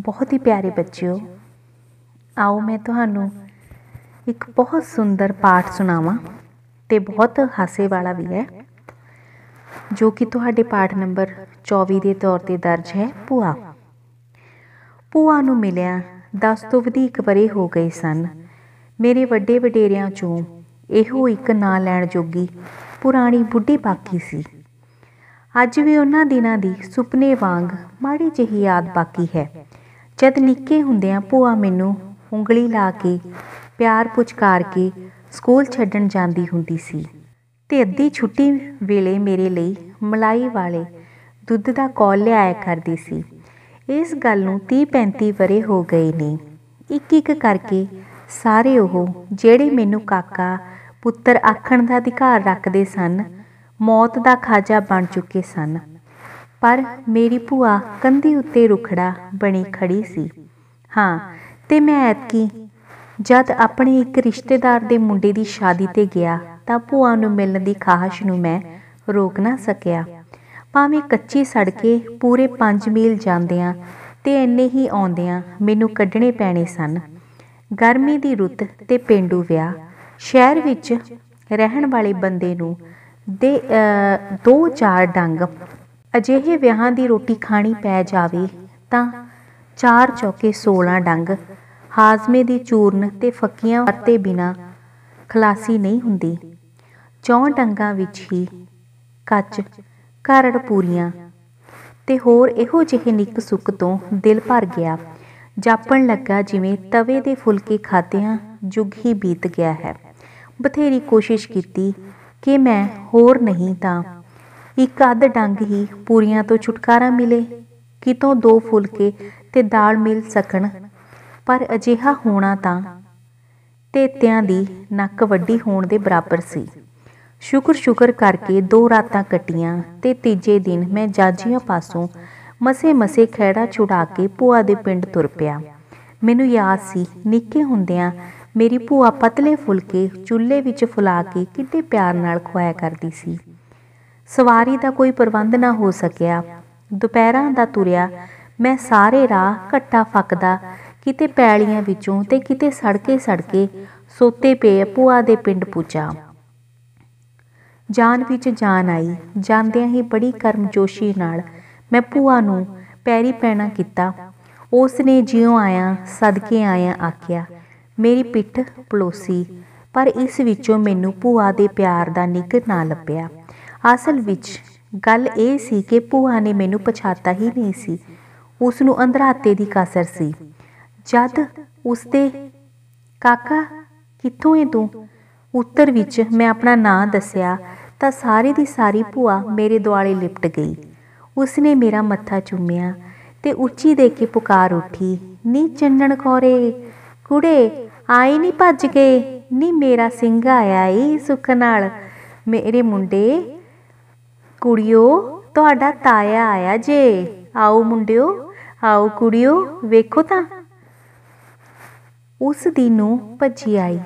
ਬਹੁਤ ਹੀ ਪਿਆਰੇ ਬੱਚਿਓ ਆਓ ਮੈਂ ਤੁਹਾਨੂੰ ਇੱਕ ਬਹੁਤ ਸੁੰਦਰ ਪਾਠ ਸੁਣਾਵਾਂ ਤੇ ਬਹੁਤ ਹਾਸੇ ਵਾਲਾ ਵੀ ਹੈ ਜੋ ਕਿ ਤੁਹਾਡੇ ਪਾਠ ਨੰਬਰ 24 ਦੇ ਤੌਰ ਤੇ ਦਰਜ ਹੈ ਪੂਆ ਪੂਆ ਨੂੰ ਮਿਲਿਆ 10 ਤੋਂ ਵਧੇਕ ਬਰੇ ਹੋ ਗਏ ਸਨ ਮੇਰੇ ਵੱਡੇ ਵਡੇਰਿਆਂ ਚੋਂ ਇਹੋ ਇੱਕ ਨਾਂ ਲੈਣ ਜੋਗੀ ਪੁਰਾਣੀ ਬੁੱਢੀ ਬਾਕੀ ਸੀ ਅੱਜ ਵੀ ਉਹਨਾਂ ਦਿਨਾਂ ਦੀ ਸੁਪਨੇ ਵਾਂਗ ਮਾੜੀ ਜਿਹੀ ਯਾਦ ਬਾਕੀ ਹੈ ਜਦ ਨਿੱਕੇ ਹੁੰਦਿਆਂ ਭੂਆ ਮੈਨੂੰ ਉਂਗਲੀ ਲਾ ਕੇ ਪਿਆਰ ਪੁਚਕਾਰ ਕੇ ਸਕੂਲ ਛੱਡਣ ਜਾਂਦੀ ਹੁੰਦੀ ਸੀ ਤੇ ਅੱਧੀ ਛੁੱਟੀ ਵੇਲੇ ਮੇਰੇ ਲਈ ਮਲਾਈ ਵਾਲੇ ਦੁੱਧ ਦਾ ਕੌਲ ਲਿਆਇਆ ਕਰਦੀ ਸੀ ਇਸ ਗੱਲ ਨੂੰ 30 35 ਵਰੇ ਹੋ ਗਏ ਨੇ ਇੱਕ ਇੱਕ ਕਰਕੇ ਸਾਰੇ ਉਹ ਜਿਹੜੇ ਮੈਨੂੰ ਕਾਕਾ ਪੁੱਤਰ ਆਖਣ ਦਾ ਅਧਿਕਾਰ ਰੱਖਦੇ ਸਨ ਮੌਤ ਦਾ ਖਾਜਾ ਬਣ ਚੁੱਕੇ ਸਨ ਪਰ ਮੇਰੀ ਭੂਆ ਕੰਧੀ ਉੱਤੇ ਰੁਖੜਾ ਬਣੀ ਖੜੀ ਸੀ ਹਾਂ ਤੇ ਮੈਂ ਐਤਕੀ ਜਦ ਆਪਣੇ ਇੱਕ ਰਿਸ਼ਤੇਦਾਰ ਦੇ ਮੁੰਡੇ ਦੀ ਸ਼ਾਦੀ ਤੇ ਗਿਆ ਤਾਂ ਭੂਆ ਨੂੰ ਮਿਲਣ ਦੀ ਖਾਹਸ਼ ਨੂੰ ਮੈਂ ਰੋਕ ਨਾ ਸਕਿਆ ਭਾਵੇਂ ਕੱਚੀ ਸੜਕੇ ਪੂਰੇ 5 ਮੀਲ ਜਾਂਦਿਆਂ ਤੇ ਇੰਨੇ ਹੀ ਆਉਂਦਿਆਂ ਮੈਨੂੰ ਕੱਢਣੇ ਪੈਣੇ ਸਨ ਗਰਮੀ ਦੀ ਰੁੱਤ ਤੇ ਪਿੰਡੂ ਵਿਆਹ ਸ਼ਹਿਰ ਵਿੱਚ ਰਹਿਣ ਵਾਲੇ ਬੰਦੇ ਨੂੰ ਦੇ ਦੋ ਚਾਰ ਡੰਗ ਅਜਿਹੇ ਵਿਆਹਾਂ ਦੀ ਰੋਟੀ ਖਾਣੀ ਪੈ ਜਾਵੇ ਤਾਂ ਚਾਰ ਚੌਕੇ 16 ਡੰਗ ਹਾਜ਼ਮੇ ਦੀ ਚੂਰਨ ਤੇ ਫੱਕੀਆਂ ਵਰਤੇ ਬਿਨਾ ਖਲਾਸੀ ਨਹੀਂ ਹੁੰਦੀ ਚੌਂ ਡੰਗਾਂ ਵਿੱਚ ਹੀ ਕੱਚ ਘਰੜ ਪੂਰੀਆਂ ਤੇ ਹੋਰ ਇਹੋ ਜਿਹੇ ਨਿੱਕ ਸੁੱਕ ਤੋਂ ਦਿਲ ਭਰ ਗਿਆ ਜਾਪਣ ਲੱਗਾ ਜਿਵੇਂ ਤਵੇ ਦੇ ਫੁਲਕੇ ਖਾਦਿਆਂ ਜੁਗ ਹੀ ਬੀਤ ਗਿਆ ਹੈ ਬਥੇਰੀ ਕੋਸ਼ਿਸ਼ ਕੀਤੀ ਕਿ ਮੈਂ ਹੋਰ ਨਹੀਂ ਤਾਂ ਇੱਕ ਅੱਧ ਡੰਗ ਹੀ ਪੂਰੀਆਂ ਤੋਂ ਛੁਟਕਾਰਾ ਮਿਲੇ ਕਿਤੋਂ ਦੋ ਫੁਲਕੇ ਤੇ ਦਾਲ ਮਿਲ ਸਕਣ ਪਰ ਅਜਿਹਾ ਹੋਣਾ ਤਾਂ ਤੇਤਿਆਂ ਦੀ ਨੱਕ ਵੱਡੀ ਹੋਣ ਦੇ ਬਰਾਬਰ ਸੀ ਸ਼ੁਕਰ ਸ਼ੁਕਰ ਕਰਕੇ ਦੋ ਰਾਤਾਂ ਕੱਟੀਆਂ ਤੇ ਤੀਜੇ ਦਿਨ ਮੈਂ ਜਾਜੀਆਂ ਪਾਸੋਂ ਮਸੇ ਮਸੇ ਖੇੜਾ ਛੁਡਾ ਕੇ ਪੂਆ ਦੇ ਪਿੰਡ ਤੁਰ ਪਿਆ ਮੈਨੂੰ ਯਾਦ ਸੀ ਨਿੱਕੇ ਹੁੰਦਿਆਂ ਮੇਰੀ ਭੂਆ ਪਤਲੇ ਫੁਲਕੇ ਚੁੱਲ੍ਹੇ ਵਿੱਚ ਫੁਲਾ ਕੇ ਕਿੱਡੇ ਪਿਆਰ ਨਾਲ ਖਵਾਇਆ ਕਰਦੀ ਸੀ ਸਵਾਰੀ ਦਾ ਕੋਈ ਪ੍ਰਬੰਧ ਨਾ ਹੋ ਸਕਿਆ ਦੁਪਹਿਰਾਂ ਦਾ ਤੁਰਿਆ ਮੈਂ ਸਾਰੇ ਰਾਹ ਘੱਟਾ ਫੱਕਦਾ ਕਿਤੇ ਪੈਲੀਆਂ ਵਿੱਚੋਂ ਤੇ ਕਿਤੇ ਸੜਕੇ ਸੜਕੇ ਸੋਤੇ ਪਏ ਭੂਆ ਦੇ ਪਿੰਡ ਪੁੱਜਾ ਜਾਨ ਵਿੱਚ ਜਾਨ ਆਈ ਜਾਂਦਿਆਂ ਹੀ ਬੜੀ ਕਰਮਜੋਸ਼ੀ ਨਾਲ ਮੈਂ ਭੂਆ ਨੂੰ ਪੈਰੀ ਪੈਣਾ ਕੀਤਾ ਉਸ ਨੇ ਜਿਉਂ ਆਇਆ ਸਦਕੇ ਆਇਆ ਆਖਿਆ ਮੇਰੀ ਪਿੱਠ ਪਲੋਸੀ ਪਰ ਇਸ ਵਿੱਚੋਂ ਮੈਨੂੰ ਭੂਆ ਦੇ ਪਿਆਰ ਦਾ ਨਿੱਘ ਨਾ ਲੱਭਿਆ ਅਸਲ ਵਿੱਚ ਗੱਲ ਇਹ ਸੀ ਕਿ ਭੂਆ ਨੇ ਮੈਨੂੰ ਪਛਾਤਾ ਹੀ ਨਹੀਂ ਸੀ ਉਸ ਨੂੰ ਅੰਧਰਾਤੇ ਦੀ ਕਾਸਰ ਸੀ ਜਦ ਉਸਦੇ ਕਾਕਾ ਕਿੱਥੋਂ ਹੈ ਤੂੰ ਉੱਤਰ ਵਿੱਚ ਮੈਂ ਆਪਣਾ ਨਾਂ ਦੱਸਿਆ ਤਾਂ ਸਾਰੀ ਦੀ ਸਾਰੀ ਭੂਆ ਮੇਰੇ ਦੁਆਲੇ ਲਿਪਟ ਗਈ ਉਸਨੇ ਮੇਰਾ ਮੱਥਾ ਚੁੰਮਿਆ ਤੇ ਉੱਚੀ ਦੇ ਕੇ ਪੁਕਾਰ ਉੱਠੀ ਨੀ ਚੰਨਣ ਕੋਰੇ ਕੁੜੇ ਆਈ ਨਹੀਂ ਭੱਜ ਗਏ ਨੀ ਮੇਰਾ ਸਿੰਘ ਆਇਆ ਏ ਸੁੱਖ ਨਾਲ ਮੇਰੇ ਮੁੰਡੇ ਕੁੜਿਓ ਤੁਹਾਡਾ ਤਾਇਆ ਆਇਆ ਜੇ ਆਓ ਮੁੰਡਿਓ ਆਓ ਕੁੜਿਓ ਵੇਖੋ ਤਾਂ ਉਸ ਦੀ ਨੂੰ ਭੱਜੀ ਆਈ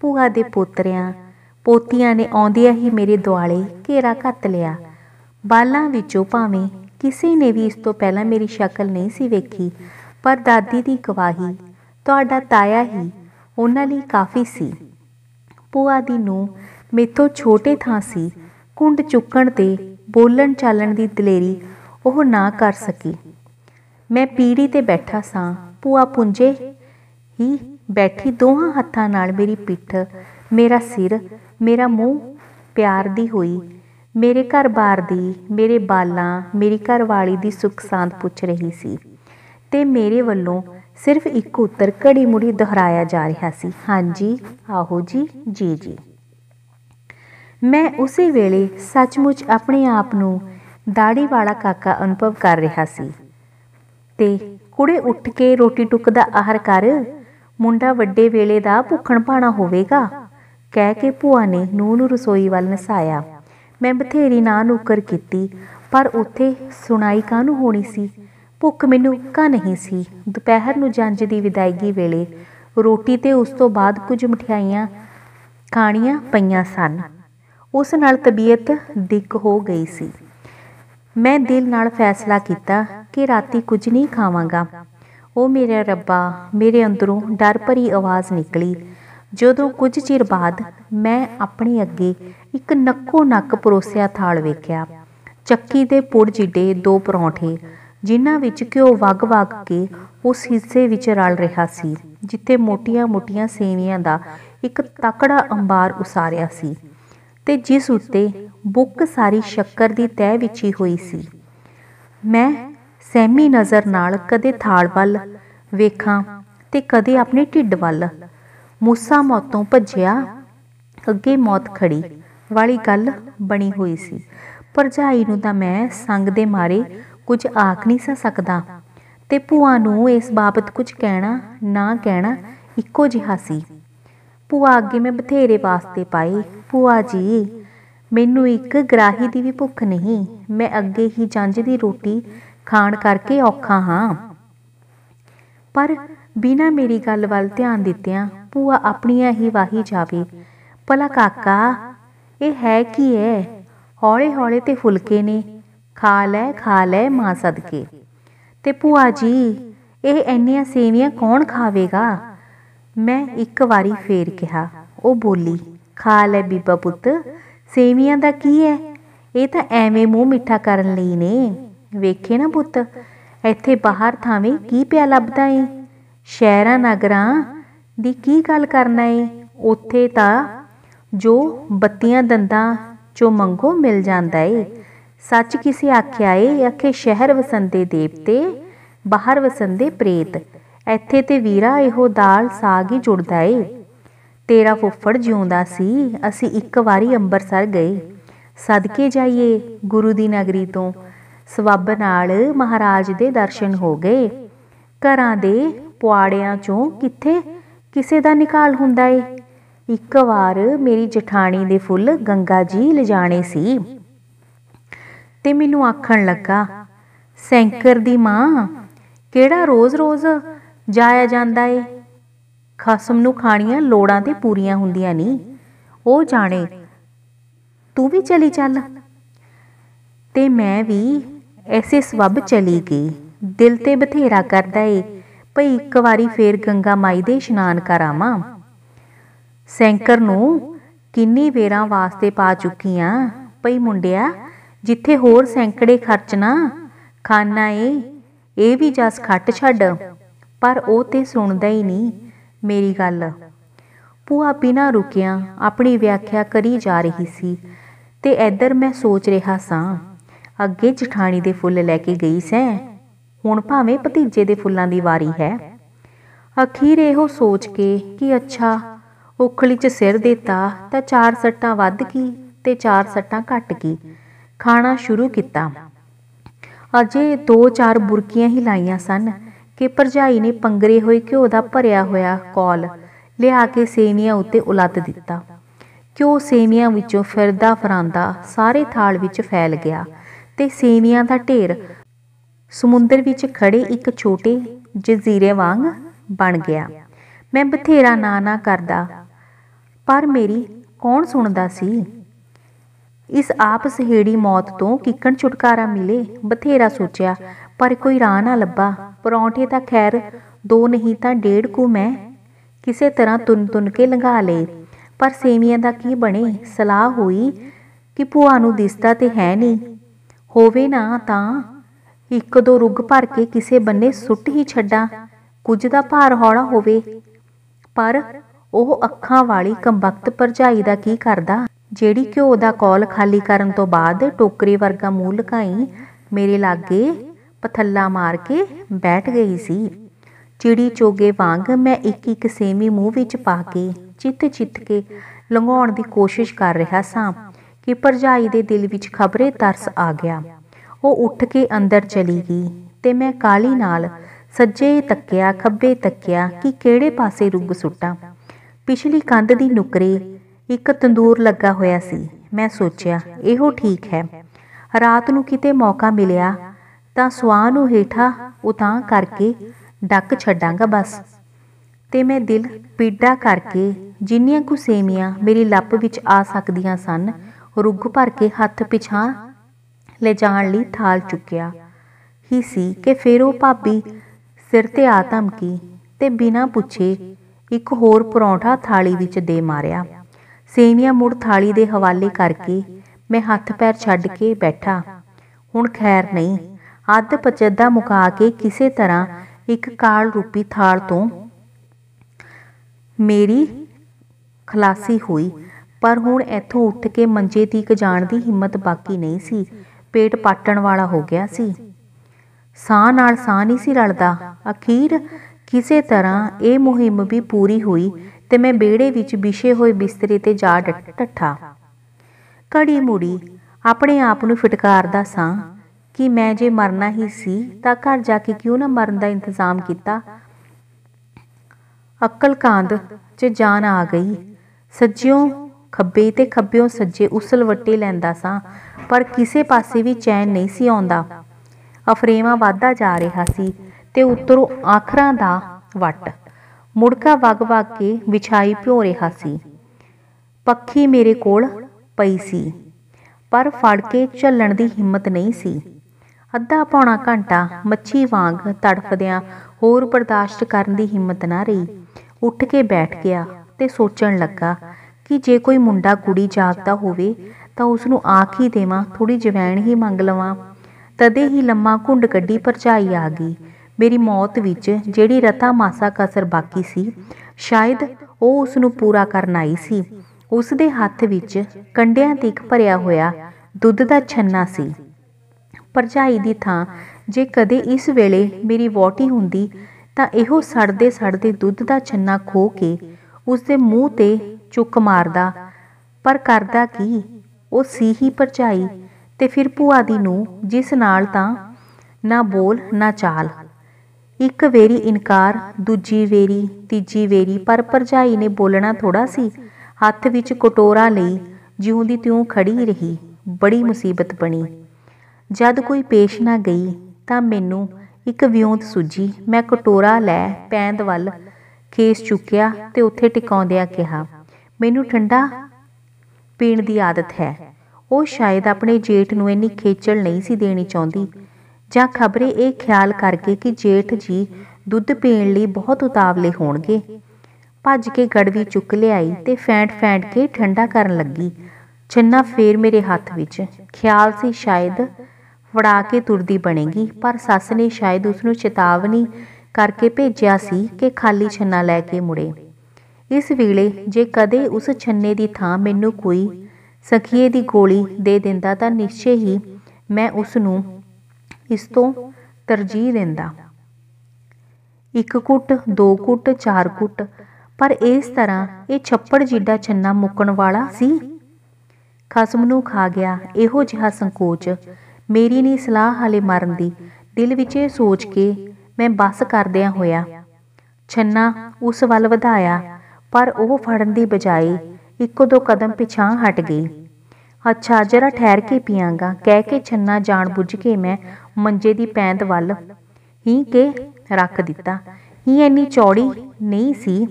ਪੂਆ ਦੇ ਪੋਤਰਿਆਂ ਪੋਤੀਆਂ ਨੇ ਆਉਂਦਿਆਂ ਹੀ ਮੇਰੇ ਦੁਆਲੇ ਘੇਰਾ ਘੱਤ ਲਿਆ ਬਾਲਾਂ ਵਿੱਚੋਂ ਭਾਵੇਂ ਕਿਸੇ ਨੇ ਵੀ ਇਸ ਤੋਂ ਪਹਿਲਾਂ ਮੇਰੀ ਸ਼ਕਲ ਨਹੀਂ ਸੀ ਵੇਖੀ ਪਰ ਦਾਦੀ ਦੀ ਗਵਾਹੀ ਤੁਹਾਡਾ ਤਾਇਆ ਹੀ ਉਹਨਾਂ ਲਈ ਕਾਫੀ ਸੀ ਪੂਆ ਦੀ ਨੂੰ ਮੇਥੋਂ ਛੋਟੇ ਥਾਂ ਸੀ ਕੁੰਡ ਚੁੱਕਣ ਤੇ ਬੋਲਣ ਚਾਲਣ ਦੀ ਦਲੇਰੀ ਉਹ ਨਾ ਕਰ ਸਕੀ ਮੈਂ ਪੀੜੀ ਤੇ ਬੈਠਾ ਸਾਂ ਪੂਆ ਪੁੰਜੇ ਹੀ ਬੈਠੀ ਦੋਹਾਂ ਹੱਥਾਂ ਨਾਲ ਮੇਰੀ ਪਿੱਠ ਮੇਰਾ ਸਿਰ ਮੇਰਾ ਮੂੰਹ ਪਿਆਰ ਦੀ ਹੋਈ ਮੇਰੇ ਘਰ-ਬਾਰ ਦੀ ਮੇਰੇ ਬਾਲਾਂ ਮੇਰੀ ਘਰਵਾਲੀ ਦੀ ਸੁੱਖ ਸਾਂਦ ਪੁੱਛ ਰਹੀ ਸੀ ਤੇ ਮੇਰੇ ਵੱਲੋਂ ਸਿਰਫ ਇੱਕ ਉੱਤਰ ਘੜੀ-ਮੁੜੀ ਦੁਹਰਾਇਆ ਜਾ ਰਿਹਾ ਸੀ ਹਾਂਜੀ ਆਹੋ ਜੀ ਜੀ ਜੀ ਮੈਂ ਉਸੇ ਵੇਲੇ ਸੱਚਮੁੱਚ ਆਪਣੇ ਆਪ ਨੂੰ ਦਾੜੀ ਵਾਲਾ ਕਾਕਾ ਅਨੁਭਵ ਕਰ ਰਿਹਾ ਸੀ ਤੇ ਕੁੜੇ ਉੱਠ ਕੇ ਰੋਟੀ ਟੁੱਕ ਦਾ ਆਹਰ ਕਰ ਮੁੰਡਾ ਵੱਡੇ ਵੇਲੇ ਦਾ ਭੁੱਖਣ ਪਾਣਾ ਹੋਵੇਗਾ ਕਹਿ ਕੇ ਭੂਆ ਨੇ ਨੂੰ ਨੂੰ ਰਸੋਈ ਵੱਲ ਨਸਾਇਆ ਮੈਂ ਬਥੇਰੀ ਨਾਂ ਨੁਕਰ ਕੀਤੀ ਪਰ ਉੱਥੇ ਸੁਣਾਈ ਨੂੰ ਹੋਣੀ ਸੀ ਭੁੱਖ ਮੈਨੂੰ ਕਾ ਨਹੀਂ ਸੀ ਦੁਪਹਿਰ ਨੂੰ ਜੰਜ ਦੀ ਵਿਦਾਇਗੀ ਵੇਲੇ ਰੋਟੀ ਤੇ ਉਸ ਤੋਂ ਬਾਅਦ ਕੁਝ ਮਠਿਆਈਆਂ ਖਾਣੀਆਂ ਪਈਆਂ ਸਨ ਉਸ ਨਾਲ ਤਬੀਅਤ ਡਿੱਗ ਹੋ ਗਈ ਸੀ ਮੈਂ ਦਿਲ ਨਾਲ ਫੈਸਲਾ ਕੀਤਾ ਕਿ ਰਾਤੀ ਕੁਝ ਨਹੀਂ ਖਾਵਾਂਗਾ ਉਹ ਮੇਰੇ ਰੱਬਾ ਮੇਰੇ ਅੰਦਰੋਂ ਡਰ ਭਰੀ ਆਵਾਜ਼ ਨਿਕਲੀ ਜਦੋਂ ਕੁਝ ਚਿਰ ਬਾਅਦ ਮੈਂ ਆਪਣੇ ਅੱਗੇ ਇੱਕ ਨੱਕੋ ਨੱਕ ਪਰੋਸਿਆ ਥਾਲ ਵੇਖਿਆ ਚੱਕੀ ਦੇ ਪੁੜ ਜਿੱਡੇ ਦੋ ਪਰੌਂਠੇ ਜਿਨ੍ਹਾਂ ਵਿੱਚ ਘਿਓ ਵਗ-ਵਗ ਕੇ ਉਸ ਹਿੱਸੇ ਵਿੱਚ ਰਲ ਰਿਹਾ ਸੀ ਜਿੱਥੇ ਮੋਟੀਆਂ-ਮੋਟੀਆਂ ਸੇਵੀਆਂ ਦਾ ਇੱਕ ਤਕੜਾ ਅੰਬਾਰ ਉਸਾਰਿਆ ਸੀ ਤੇ ਜਿਸ ਉੱਤੇ ਬੁੱਕ ਸਾਰੀ ਸ਼ੱਕਰ ਦੀ ਤਹਿ ਵਿੱਚੀ ਹੋਈ ਸੀ ਮੈਂ ਸਹਿਮੀ ਨਜ਼ਰ ਨਾਲ ਕਦੇ ਥਾਲ ਵੱਲ ਵੇਖਾਂ ਤੇ ਕਦੇ ਆਪਣੇ ਢਿੱਡ ਵੱਲ ਮੂਸਾ ਮੌਤੋਂ ਭੱਜਿਆ ਅੱਗੇ ਮੌਤ ਖੜੀ ਵਾਲੀ ਗੱਲ ਬਣੀ ਹੋਈ ਸੀ ਪਰਜਾਈ ਨੂੰ ਤਾਂ ਮੈਂ ਸੰਗ ਦੇ ਮਾਰੇ ਕੁਝ ਆਖ ਨਹੀਂ ਸਕਦਾ ਤੇ ਭੂਆ ਨੂੰ ਇਸ ਬਾਬਤ ਕੁਝ ਕਹਿਣਾ ਨਾ ਕਹਿਣਾ ਇੱਕੋ ਜਿਹਾ ਸੀ ਭੂਆ ਅੱਗੇ ਮੈਂ ਬਥੇਰੇ ਵਾਸਤੇ ਪਾਈ ਭੂਆ ਜੀ ਮੈਨੂੰ ਇੱਕ ਗਰਾਹੀ ਦੀ ਵੀ ਭੁੱਖ ਨਹੀਂ ਮੈਂ ਅੱਗੇ ਹੀ ਜੰਜ ਦੀ ਰੋਟੀ ਖਾਣ ਕਰਕੇ ਔਖਾ ਹਾਂ ਪਰ ਬਿਨਾ ਮੇਰੀ ਗੱਲ ਵੱਲ ਧਿਆਨ ਦਿੱਤਿਆਂ ਭੂਆ ਆਪਣੀਆਂ ਹੀ ਵਾਹੀ ਜਾਵੇ ਭਲਾ ਕਾਕਾ ਇਹ ਹੈ ਕੀ ਹੈ ਹੌਲੇ ਹੌਲੇ ਤੇ ਫੁਲਕੇ ਨੇ ਖਾ ਲੈ ਖਾ ਲੈ ਮਾਂ ਸਦਕੇ ਤੇ ਭੂਆ ਜੀ ਇਹ ਐਨੀਆਂ ਸੇਵੀਆਂ ਕੌਣ ਖਾਵੇਗਾ ਮੈਂ ਇੱਕ ਵਾਰੀ ਫੇਰ ਕਿਹਾ ਉਹ ਬੋਲੀ ਖਾ ਲੈ ਬੀਬਾ ਪੁੱਤ ਸੇਵੀਆਂ ਦਾ ਕੀ ਹੈ ਇਹ ਤਾਂ ਐਵੇਂ ਮੂੰਹ ਮਿੱਠਾ ਕਰਨ ਲਈ ਨੇ ਵੇਖੇ ਨਾ ਪੁੱਤ ਇੱਥੇ ਬਾਹਰ ਥਾਵੇਂ ਕੀ ਪਿਆ ਲੱਭਦਾ ਏ ਸ਼ਹਿਰਾਂ ਨਗਰਾਂ ਦੀ ਕੀ ਗੱਲ ਕਰਨਾ ਏ ਉੱਥੇ ਤਾਂ ਜੋ ਬੱਤੀਆਂ ਦੰਦਾਂ ਜੋ ਮੰਗੋ ਮਿਲ ਜਾਂਦਾ ਏ ਸੱਚ ਕਿਸੇ ਆਖਿਆ ਏ ਆਖੇ ਸ਼ਹਿਰ ਵਸੰਦੇ ਦੇਵਤੇ ਬਾਹਰ ਵਸੰਦੇ ਪ੍ਰੇਤ ਇੱਥੇ ਤੇ ਵੀਰਾ ਇਹੋ ਦਾਲ ਸਾਗ ਹੀ ਜੁੜਦਾ ਏ ਤੇਰਾ ਫੁੱਫੜ ਜਿਉਂਦਾ ਸੀ ਅਸੀਂ ਇੱਕ ਵਾਰੀ ਅੰਬਰਸਰ ਗਏ ਸਦਕੇ ਜਾਈਏ ਗੁਰੂ ਦੀ ਨਗਰੀ ਤੋਂ ਸਵੱਬ ਨਾਲ ਮਹਾਰਾਜ ਦੇ ਦਰਸ਼ਨ ਹੋ ਗਏ ਘਰਾਂ ਦੇ ਪੁਆੜਿਆਂ ਚੋਂ ਕਿੱਥੇ ਕਿਸੇ ਦਾ ਨਿਕਾਲ ਹੁੰਦਾ ਏ ਇੱਕ ਵਾਰ ਮੇਰੀ ਜਠਾਣੀ ਦੇ ਫੁੱਲ ਗੰਗਾ ਜੀ ਲਿਜਾਣੇ ਸੀ ਤੇ ਮੈਨੂੰ ਆਖਣ ਲੱਗਾ ਸੈਂਕਰ ਦੀ ਮਾਂ ਕਿਹੜਾ ਰੋਜ਼-ਰੋਜ਼ ਜਾਇਆ ਜਾਂਦਾ ਏ ਖਸਮ ਨੂੰ ਖਾਣੀਆਂ ਲੋੜਾਂ ਤੇ ਪੂਰੀਆਂ ਹੁੰਦੀਆਂ ਨਹੀਂ ਉਹ ਜਾਣੇ ਤੂੰ ਵੀ ਚਲੀ ਚੱਲ ਤੇ ਮੈਂ ਵੀ ਐਸੇ ਸਵੱਬ ਚਲੀ ਗਈ ਦਿਲ ਤੇ ਬਥੇਰਾ ਕਰਦਾ ਏ ਭਈ ਇੱਕ ਵਾਰੀ ਫੇਰ ਗੰਗਾ ਮਾਈ ਦੇ ਇਸ਼ਨਾਨ ਕਰਾਵਾਂ ਸੈਂਕਰ ਨੂੰ ਕਿੰਨੀ ਵੇਰਾਂ ਵਾਸਤੇ ਪਾ ਚੁੱਕੀ ਆ ਭਈ ਮੁੰਡਿਆ ਜਿੱਥੇ ਹੋਰ ਸੈਂਕੜੇ ਖਰਚਣਾ ਖਾਨਾ ਏ ਇਹ ਵੀ ਜਸ ਖੱਟ ਛੱਡ ਪਰ ਉਹ ਤੇ ਸੁਣਦਾ ਹੀ ਨਹੀਂ ਮੇਰੀ ਗੱਲ ਪੂਆ ਬਿਨਾ ਰੁਕਿਆ ਆਪਣੀ ਵਿਆਖਿਆ ਕਰੀ ਜਾ ਰਹੀ ਸੀ ਤੇ ਐਦਰ ਮੈਂ ਸੋਚ ਰਿਹਾ ਸਾਂ ਅੱਗੇ ਜਠਾਣੀ ਦੇ ਫੁੱਲ ਲੈ ਕੇ ਗਈ ਸੈਂ ਹੁਣ ਭਾਵੇਂ ਭਤੀਜੇ ਦੇ ਫੁੱਲਾਂ ਦੀ ਵਾਰੀ ਹੈ ਅਖੀਰ ਇਹੋ ਸੋਚ ਕੇ ਕਿ ਅੱਛਾ ਉਖਲੀ 'ਚ ਸਿਰ ਦਿੱਤਾ ਤਾਂ ਚਾਰ ਸੱਟਾਂ ਵੱਧ ਗਈ ਤੇ ਚਾਰ ਸੱਟਾਂ ਘਟ ਗਈ ਖਾਣਾ ਸ਼ੁਰੂ ਕੀਤਾ ਅਜੇ ਦੋ ਚਾਰ ਬੁਰਕੀਆਂ ਹੀ ਲਾਈਆਂ ਸਨ ਕਿ ਭਰਜਾਈ ਨੇ ਪੰਗਰੇ ਹੋਏ ਘਿਓ ਦਾ ਭਰਿਆ ਹੋਇਆ ਕੌਲ ਲਿਆ ਕੇ ਸੇਮੀਆਂ ਉੱਤੇ ਉਲੱਤ ਦਿੱਤਾ ਘਿਓ ਸੇਮੀਆਂ ਵਿੱਚੋਂ ਫਿਰਦਾ ਫਰਾਂਦਾ ਸਾਰੇ ਥਾਲ ਵਿੱਚ ਫੈਲ ਗਿਆ ਤੇ ਸੇਮੀਆਂ ਦਾ ਢੇਰ ਸਮੁੰਦਰ ਵਿੱਚ ਖੜੇ ਇੱਕ ਛੋਟੇ ਜਜ਼ੀਰੇ ਵਾਂਗ ਬਣ ਗਿਆ ਮੈਂ ਬਥੇਰਾ ਨਾ ਨਾ ਕਰਦਾ ਪਰ ਮੇਰੀ ਕੌਣ ਸੁਣਦਾ ਸੀ ਇਸ ਆਪ ਸਹੇੜੀ ਮੌਤ ਤੋਂ ਕਿਕਣ ਛੁਟਕਾਰਾ ਮਿਲੇ ਬਥੇਰਾ ਸੋਚਿਆ ਪਰ ਕੋਈ ਰਾਹ ਨਾ ਲੱਭਾ ਪਰੌਂਠੇ ਤਾਂ ਖੈਰ ਦੋ ਨਹੀਂ ਤਾਂ ਡੇਢ ਕੁ ਮੈਂ ਕਿਸੇ ਤਰ੍ਹਾਂ ਤੁਨ-ਤੁਨ ਕੇ ਲੰਘਾ ਲਏ ਪਰ ਸੇਮੀਆਂ ਦਾ ਕੀ ਬਣੇ ਸਲਾਹ ਹੋਈ ਕਿ ਭੂਆ ਨੂੰ ਦਿਸਦਾ ਤੇ ਹੈ ਨਹੀਂ ਹੋਵੇ ਨਾ ਤਾਂ ਇੱਕ ਦੋ ਰੁੱਗ ਭਰ ਕੇ ਕਿਸੇ ਬੰਨੇ ਸੁੱਟ ਹੀ ਛੱਡਾਂ ਕੁਝ ਦਾ ਭਾਰ ਹੌਲਾ ਹੋਵੇ ਪਰ ਉਹ ਅੱਖਾਂ ਵਾਲੀ ਕੰਬਖਤ ਪਰਜਾਈ ਦਾ ਕੀ ਕਰਦਾ ਜਿਹੜੀ ਘਿਓ ਦਾ ਕੋਲ ਖਾਲੀ ਕਰਨ ਤੋਂ ਬਾਅਦ ਟੋਕਰੀ ਵਰਗਾ ਮੂਲ ਲਕਾਈ ਮੇਰੇ ਲਾਗੇ ਪਥੱਲਾ ਮਾਰ ਕੇ ਬੈਠ ਗਈ ਸੀ ਚਿੜੀ ਚੋਗੇ ਵਾਂਗ ਮੈਂ ਇੱਕ ਇੱਕ ਸੇਮੀ ਮੂੰਹ ਵਿੱਚ ਪਾ ਕੇ ਚਿੱਤ ਚਿੱਤ ਕੇ ਲੰਘਾਉਣ ਦੀ ਕੋਸ਼ਿਸ਼ ਕਰ ਰਿਹਾ ਸਾਂ ਕਿ ਪਰਜਾਈ ਦੇ ਦਿਲ ਵਿੱਚ ਖਬਰੇ ਤਰਸ ਆ ਗਿਆ ਉਹ ਉੱਠ ਕੇ ਅੰਦਰ ਚਲੀ ਗਈ ਤੇ ਮੈਂ ਕਾਲੀ ਨਾਲ ਸੱਜੇ ਤੱਕਿਆ ਖੱਬੇ ਤੱਕਿਆ ਕਿ ਕਿਹੜੇ ਪਾਸੇ ਰੁੱਗ ਸੁੱਟਾਂ ਪਿਛਲੀ ਕੰਧ ਦੀ ਨੁਕਰੇ ਇੱਕ ਤੰਦੂਰ ਲੱਗਾ ਹੋਇਆ ਸੀ ਮੈਂ ਸੋਚਿਆ ਇਹੋ ਠੀਕ ਹੈ ਰਾਤ ਨੂੰ ਕਿਤੇ ਮੌਕਾ ਮਿਲਿਆ ਤਾਂ ਸਵਾਹ ਨੂੰ ਹੀਠਾ ਉਤਾਂ ਕਰਕੇ ਡੱਕ ਛੱਡਾਂਗਾ ਬਸ ਤੇ ਮੈਂ ਦਿਲ ਪੀੜਾ ਕਰਕੇ ਜਿੰਨੀਆਂ ਕੁ ਸੇਮੀਆਂ ਮੇਰੀ ਲੱਪ ਵਿੱਚ ਆ ਸਕਦੀਆਂ ਸਨ ਰੁੱਗ ਭਰ ਕੇ ਹੱਥ ਪਿਛਾਂ ਲੈ ਜਾਣ ਲਈ ਥਾਲ ਚੁੱਕਿਆ ਹੀ ਸੀ ਕਿ ਫਿਰ ਉਹ ਭਾਬੀ ਸਿਰ ਤੇ ਆ ਧਮਕੀ ਤੇ ਬਿਨਾਂ ਪੁੱਛੇ ਇੱਕ ਹੋਰ ਪਰੌਂਠਾ ਥਾਲੀ ਵਿੱਚ ਦੇ ਮਾਰਿਆ ਸੇਮੀਆਂ ਮੁੜ ਥਾਲੀ ਦੇ ਹਵਾਲੇ ਕਰਕੇ ਮੈਂ ਹੱਥ ਪੈਰ ਛੱਡ ਕੇ ਬੈਠਾ ਹੁਣ ਖੈਰ ਨਹੀਂ ਅੱਧ ਪਚੱਦਾ ਮੁਕਾ ਕੇ ਕਿਸੇ ਤਰ੍ਹਾਂ ਇੱਕ ਕਾਲ ਰੂਪੀ ਥਾਲ ਤੋਂ ਮੇਰੀ ਖਲਾਸੀ ਹੋਈ ਪਰ ਹੁਣ ਇੱਥੋਂ ਉੱਠ ਕੇ ਮੰਜੇ ਦੀ ਜਾਣ ਦੀ ਹਿੰਮਤ ਬਾਕੀ ਨਹੀਂ ਸੀ ਪੇਟ ਪਾਟਣ ਵਾਲਾ ਹੋ ਗਿਆ ਸੀ ਸਾਹ ਨਾਲ ਸਾਹ ਨਹੀਂ ਸੀ ਰਲਦਾ ਅਖੀਰ ਕਿਸੇ ਤਰ੍ਹਾਂ ਇਹ ਮੁਹਿੰਮ ਵੀ ਪੂਰੀ ਹੋਈ ਤੇ ਮੈਂ ਬੇੜੇ ਵਿੱਚ ਵਿਛੇ ਹੋਏ ਬਿਸਤਰੇ ਤੇ ਜਾ ਡੱਠਾ ਕੜੀ ਮੁੜੀ ਆਪਣੇ ਆਪ ਨੂੰ ਫਟਕਾਰਦਾ ਸਾਂ ਕਿ ਮੈਂ ਜੇ ਮਰਨਾ ਹੀ ਸੀ ਤਾਂ ਘਰ ਜਾ ਕੇ ਕਿਉਂ ਨਾ ਮਰਨ ਦਾ ਇੰਤਜ਼ਾਮ ਕੀਤਾ ਅਕਲ ਕਾਂਦ 'ਚ ਜਾਨ ਆ ਗਈ ਸੱਜਿਓਂ ਖੱਬੇ ਤੇ ਖੱਬਿਓਂ ਸੱਜੇ ਵੱਟੇ ਲੈਂਦਾ ਸਾਂ ਪਰ ਕਿਸੇ ਪਾਸੇ ਵੀ ਚੈਨ ਨਹੀਂ ਸੀ ਆਉਂਦਾ ਅਫਰੇਵਾ ਵਾਧਾ ਜਾ ਰਿਹਾ ਸੀ ਤੇ ਉੱਤਰੋਂ ਆਖਰਾਂ ਦਾ ਵੱਟ ਮੁੜਕਾ ਵਗ-ਵਗ ਕੇ ਵਿਛਾਈ ਭਿਉ ਰਿਹਾ ਸੀ ਪੱਖੀ ਮੇਰੇ ਕੋਲ ਪਈ ਸੀ ਪਰ ਫੜ ਕੇ ਚੱਲਣ ਦੀ ਹਿੰਮਤ ਨਹੀਂ ਸੀ ਅੱਧਾ ਪੌਣਾ ਘੰਟਾ ਮੱਛੀ ਵਾਂਗ ਤੜਫਦਿਆਂ ਹੋਰ ਬਰਦਾਸ਼ਤ ਕਰਨ ਦੀ ਹਿੰਮਤ ਨਾ ਰਹੀ ਉੱਠ ਕੇ ਬੈਠ ਗਿਆ ਤੇ ਸੋਚਣ ਲੱਗਾ ਕਿ ਜੇ ਕੋਈ ਮੁੰਡਾ ਕੁੜੀ ਜਾਗਦਾ ਹੋਵੇ ਤਾਂ ਉਸ ਨੂੰ ਆਖ ਹੀ ਦੇਵਾਂ ਥੋੜੀ ਜਵੈਣ ਹੀ ਮੰਗ ਲਵਾਂ ਤਦੇ ਹੀ ਲੰਮਾ ਘੁੰਡ ਕੱਢੀ ਪਰਚਾਈ ਆ ਗਈ ਮੇਰੀ ਮੌਤ ਵਿੱਚ ਜਿਹੜੀ ਰਤਾ ਮਾਸਾ ਕਸਰ ਬਾਕੀ ਸੀ ਸ਼ਾਇਦ ਉਹ ਉਸ ਨੂੰ ਪੂਰਾ ਕਰਨ ਆਈ ਸੀ ਉਸ ਦੇ ਹੱਥ ਵਿੱਚ ਕੰਡਿਆਂ ਤੀਕ ਭਰਿਆ ਹੋਇਆ ਦੁੱਧ ਦਾ ਛੰਨਾ ਸੀ ਭਰਜਾਈ ਦੀ ਥਾਂ ਜੇ ਕਦੇ ਇਸ ਵੇਲੇ ਮੇਰੀ ਵੋਟੀ ਹੁੰਦੀ ਤਾਂ ਇਹੋ ਸੜਦੇ ਸੜਦੇ ਦੁੱਧ ਦਾ ਛੰਨਾ ਖੋ ਕੇ ਉਸ ਦੇ ਮੂੰਹ ਤੇ ਚੁੱਕ ਮਾਰਦਾ ਪਰ ਕਰਦਾ ਕੀ ਉਹ ਸੀ ਹੀ ਭਰਜਾਈ ਤੇ ਫਿਰ ਭੂਆ ਦੀ ਨੂੰ ਜਿਸ ਨਾਲ ਤਾਂ ਨਾ ਬੋਲ ਨਾ ਚਾਲ ਇੱਕ ਵੇਰੀ ਇਨਕਾਰ ਦੂਜੀ ਵੇਰੀ ਤੀਜੀ ਵੇਰੀ ਪਰ ਭਰਜਾਈ ਨੇ ਬੋਲਣਾ ਥੋੜਾ ਸੀ ਹੱਥ ਵਿੱਚ ਕਟੋਰਾ ਲਈ ਜਿਉਂ ਦੀ ਤਿਉਂ ਖੜੀ ਰਹੀ ਬੜੀ ਮੁਸੀਬਤ ਬਣੀ ਜਦ ਕੋਈ ਪੇਸ਼ ਨਾ ਗਈ ਤਾਂ ਮੈਨੂੰ ਇੱਕ ਵਿਉਂਤ ਸੁਝੀ ਮੈਂ ਕਟੋਰਾ ਲੈ ਪੈਂਦ ਵੱਲ ਖੇਸ ਚੁੱਕਿਆ ਤੇ ਉੱਥੇ ਟਿਕਾਉਂਦਿਆਂ ਕਿਹਾ ਮੈਨੂੰ ਠੰਡਾ ਪੀਣ ਦੀ ਆਦਤ ਹੈ ਉਹ ਸ਼ਾਇਦ ਆਪਣੇ ਜੇਠ ਨੂੰ ਇੰਨੀ ਖੇਚਲ ਨਹੀਂ ਸੀ ਦੇਣੀ ਚਾਹੁੰਦੀ ਜਾਂ ਖਬਰੇ ਇਹ ਖਿਆਲ ਕਰਕੇ ਕਿ ਜੇਠ ਜੀ ਦੁੱਧ ਪੀਣ ਲਈ ਬਹੁਤ ਉਤਾਵਲੇ ਹੋਣਗੇ ਭੱਜ ਕੇ ਗੜਵੀ ਚੁੱਕ ਲਿਆਈ ਤੇ ਫੈਂਟ ਫੈਂਟ ਕੇ ਠੰਡਾ ਕਰਨ ਲੱਗੀ ਛੰਨਾ ਫੇਰ ਮੇਰੇ ਹੱਥ ਵਿੱਚ ਖਿਆਲ ਸੀ ਸ਼ਾਇਦ ਵੜਾ ਕੇ ਤੁਰਦੀ ਬਣੇਗੀ ਪਰ ਸੱਸ ਨੇ ਸ਼ਾਇਦ ਉਸ ਨੂੰ ਚੇਤਾਵਨੀ ਕਰਕੇ ਭੇਜਿਆ ਸੀ ਕਿ ਖਾਲੀ ਛੰਨਾ ਲੈ ਕੇ ਮੁੜੇ ਇਸ ਵੇਲੇ ਜੇ ਕਦੇ ਉਸ ਛੰਨੇ ਦੀ ਥਾਂ ਮੈਨੂੰ ਕੋਈ ਸਖੀਏ ਦੀ ਗੋਲੀ ਦੇ ਦਿੰਦਾ ਤਾਂ ਨਿਸ਼ਚੈ ਹੀ ਮੈਂ ਉਸ ਨੂੰ ਇਸ ਤੋਂ ਤਰਜੀਹ ਦਿੰਦਾ ਇੱਕ ਕੁੱਟ ਦੋ ਕੁੱਟ ਚਾਰ ਕੁੱਟ ਪਰ ਇਸ ਤਰ੍ਹਾਂ ਇਹ ਛੱਪੜ ਜਿੱਡਾ ਛੰਨਾ ਮੁੱਕਣ ਵਾਲਾ ਸੀ ਖਸਮ ਨੂੰ ਖਾ ਗਿਆ ਇਹੋ ਜਿਹਾ ਸੰਕੋਚ ਮੇਰੀ ਨਹੀਂ ਸਲਾਹ ਹਲੇ ਮਰਨ ਦੀ ਦਿਲ ਵਿੱਚ ਇਹ ਸੋਚ ਕੇ ਮੈਂ ਬਸ ਕਰਦਿਆਂ ਹੋਇਆ ਛੰਨਾ ਉਸ ਵੱਲ ਵਧਾਇਆ ਪਰ ਉਹ ਫੜਨ ਦੀ ਬਜਾਏ ਇੱਕੋ ਦੋ ਕਦਮ ਪਿਛਾਂ ਹਟ ਗਈ ਅੱਛਾ ਜਰਾ ਠਹਿਰ ਕੇ ਪੀਆਂਗਾ ਕਹਿ ਕੇ ਛੰਨਾ ਜਾਣ ਬੁੱਝ ਕੇ ਮੈਂ ਮੰਜੇ ਦੀ ਪੈਂਦ ਵੱਲ ਹੀ ਕੇ ਰੱਖ ਦਿੱਤਾ ਹੀ ਇੰਨੀ ਚੌੜੀ ਨਹੀਂ ਸੀ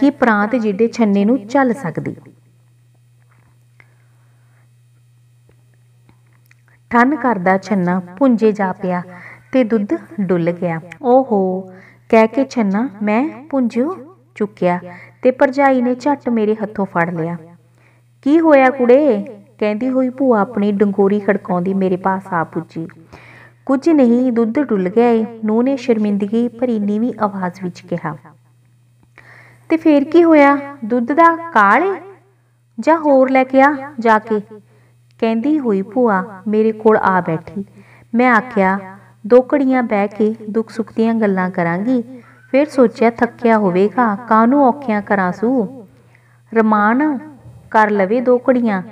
ਕਿ ਪ੍ਰਾਂਤ ਜਿੱਡੇ ਛੰਨੇ ਨੂੰ ਚੱਲ ਸਕਦੀ ਠੰਨ ਕਰਦਾ ਛੰਨਾ ਪੁੰਜੇ ਜਾ ਪਿਆ ਤੇ ਦੁੱਧ ਡੁੱਲ ਗਿਆ ਓਹੋ ਕਹਿ ਕੇ ਛੰਨਾ ਮੈਂ ਪੁੰਜੂ ਚੁੱਕਿਆ ਤੇ ਪਰਜਾਈ ਨੇ ਝੱਟ ਮੇਰੇ ਹੱਥੋਂ ਫੜ ਲਿਆ ਕੀ ਹੋਇਆ ਕੁੜੇ ਕਹਿੰਦੀ ਹੋਈ ਭੂਆ ਆਪਣੀ ਡੰਗੋਰੀ ਖੜਕਾਉਂਦੀ ਮੇਰੇ ਪਾਸ ਆ ਪੁੱਜੀ ਕੁਝ ਨਹੀਂ ਦੁੱਧ ਡੁੱਲ ਗਿਆ ਏ ਨੂੰ ਨੇ ਸ਼ਰਮਿੰਦਗੀ ਭਰੀ ਨੀਵੀਂ ਆਵਾਜ਼ ਵਿੱਚ ਕਿਹਾ ਤੇ ਫੇਰ ਕੀ ਹੋਇਆ ਦੁੱਧ ਦਾ ਕਾਲੇ ਜਾਂ ਹੋਰ ਲੈ ਕੇ ਆ ਜਾ ਕੇ ਕਹਿੰਦੀ ਹੋਈ ਭੂਆ ਮੇਰੇ ਕੋਲ ਆ ਬੈਠੀ ਮੈਂ ਆਖਿਆ ਦੋ ਕੜੀਆਂ ਬਹਿ ਕੇ ਦੁੱਖ ਸੁੱਖ ਦੀਆਂ ਗੱਲਾਂ ਕਰਾਂਗੀ ਫਿਰ ਸੋਚਿਆ ਥੱਕਿਆ ਹੋਵੇਗਾ ਕਾਹਨੂੰ ਔਖਿਆਂ ਕਰਾਂ ਸੂ ਰਮਾਨ ਕਰ ਲਵੇ ਦੋ ਕੜੀਆਂ